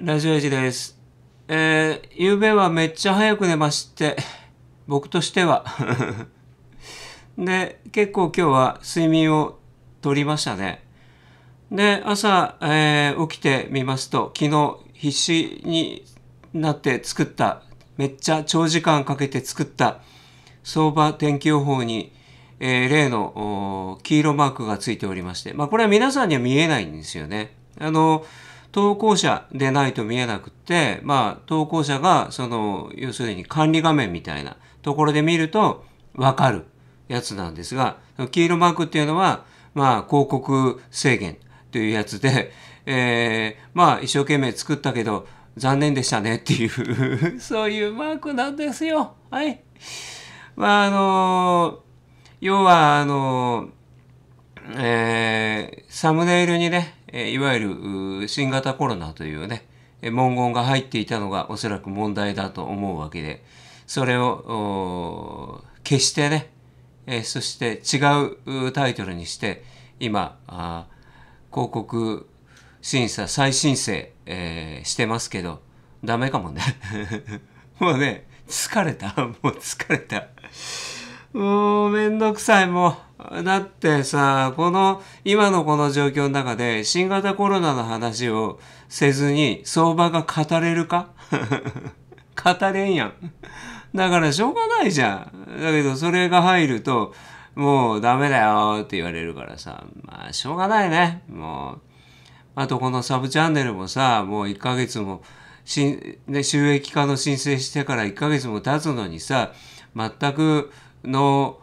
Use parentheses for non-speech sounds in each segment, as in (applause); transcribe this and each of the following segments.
ラジオエジです。えー、ゆうべはめっちゃ早く寝まして、僕としては (laughs) で、結構今日は睡眠をとりましたね。で、朝、えー、起きてみますと、昨日必死になって作った、めっちゃ長時間かけて作った相場天気予報に、えー、例の黄色マークがついておりまして、まあこれは皆さんには見えないんですよね。あのー投稿者でないと見えなくて、まあ、投稿者が、その、要するに管理画面みたいなところで見ると、わかるやつなんですが、黄色マークっていうのは、まあ、広告制限というやつで、えー、まあ、一生懸命作ったけど、残念でしたねっていう (laughs) そういうマークなんですよ。はい。まあ、あのー、要は、あのー、えー、サムネイルにね、えいわゆる新型コロナというね、文言が入っていたのがおそらく問題だと思うわけで、それを消してね、えそして違うタイトルにして、今、広告審査再申請、えしてますけど、ダメかもね。(laughs) もうね、疲れた。もう疲れた。もうめんどくさい、もう。だってさ、この、今のこの状況の中で、新型コロナの話をせずに、相場が語れるか (laughs) 語れんやん。だからしょうがないじゃん。だけど、それが入ると、もうダメだよって言われるからさ、まあ、しょうがないね。もう。あと、このサブチャンネルもさ、もう1ヶ月も、ね、収益化の申請してから1ヶ月も経つのにさ、全くの、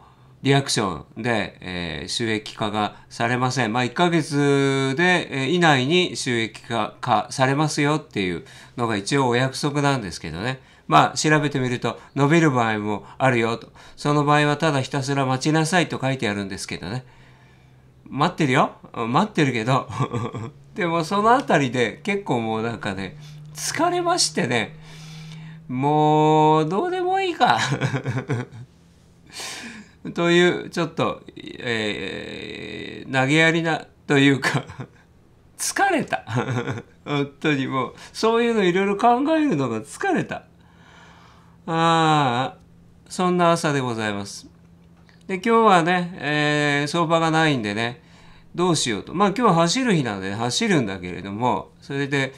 リアクションで、えー、収益化がされません。まあ、1ヶ月で、え以内に収益化化されますよっていうのが一応お約束なんですけどね。まあ、調べてみると伸びる場合もあるよと。その場合はただひたすら待ちなさいと書いてあるんですけどね。待ってるよ待ってるけど。(laughs) でもそのあたりで結構もうなんかね、疲れましてね。もう、どうでもいいか。(laughs) というちょっと、えー、投げやりなというか (laughs) 疲れた (laughs) 本当にもうそういうのいろいろ考えるのが疲れたああそんな朝でございますで今日はね、えー、相場がないんでねどうしようとまあ今日は走る日なんで、走るんだけれどもそれで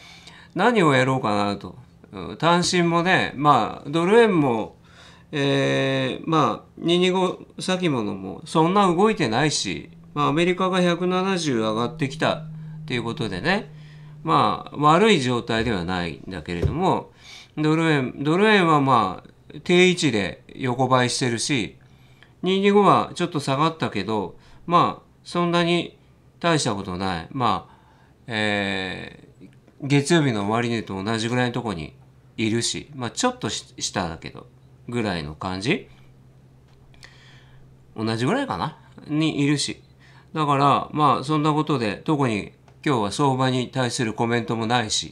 何をやろうかなと単身もねまあドル円もえー、まあ225先物もそんな動いてないし、まあ、アメリカが170上がってきたっていうことでねまあ悪い状態ではないんだけれどもドル円ドル円はまあ定位置で横ばいしてるし225はちょっと下がったけどまあそんなに大したことないまあえー、月曜日の終値と同じぐらいのとこにいるしまあちょっと下だけどぐらいの感じ同じぐらいかなにいるし。だから、まあ、そんなことで、特に今日は相場に対するコメントもないし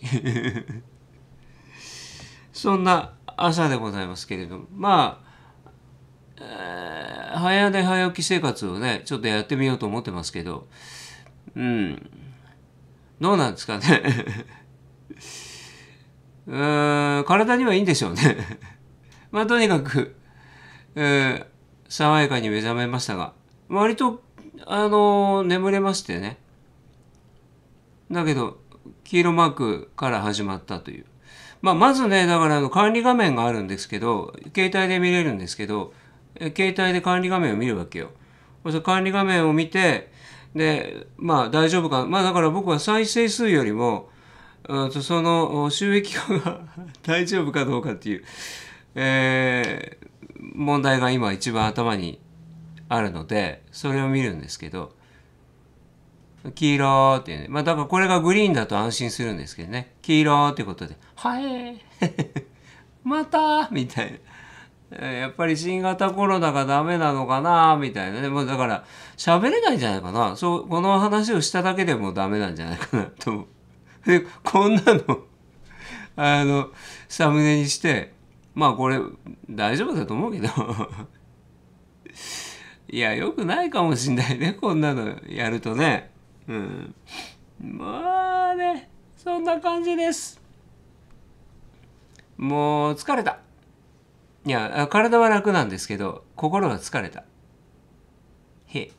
(laughs) そんな朝でございますけれども、まあ、えー、早寝早起き生活をね、ちょっとやってみようと思ってますけど、うん、どうなんですかね (laughs) うーん、体にはいいんでしょうねまあとにかく、えー、爽やかに目覚めましたが、割と、あのー、眠れましてね。だけど、黄色マークから始まったという。まあ、まずね、だからあの管理画面があるんですけど、携帯で見れるんですけど、携帯で管理画面を見るわけよ。管理画面を見て、で、まあ大丈夫か。まあだから僕は再生数よりも、うん、その収益化が (laughs) 大丈夫かどうかっていう、えー、問題が今一番頭にあるのでそれを見るんですけど黄色っていうねまあだからこれがグリーンだと安心するんですけどね黄色ってことで「はえー、(laughs) また!」みたいな。やっぱり新型コロナがダメなのかなみたいなね。もうだから、喋れないんじゃないかな。そう、この話をしただけでもダメなんじゃないかなと思う。で、こんなのあの、サムネにして、まあこれ大丈夫だと思うけど (laughs) いやよくないかもしんないねこんなのやるとねうんまあねそんな感じですもう疲れたいや体は楽なんですけど心は疲れたへえ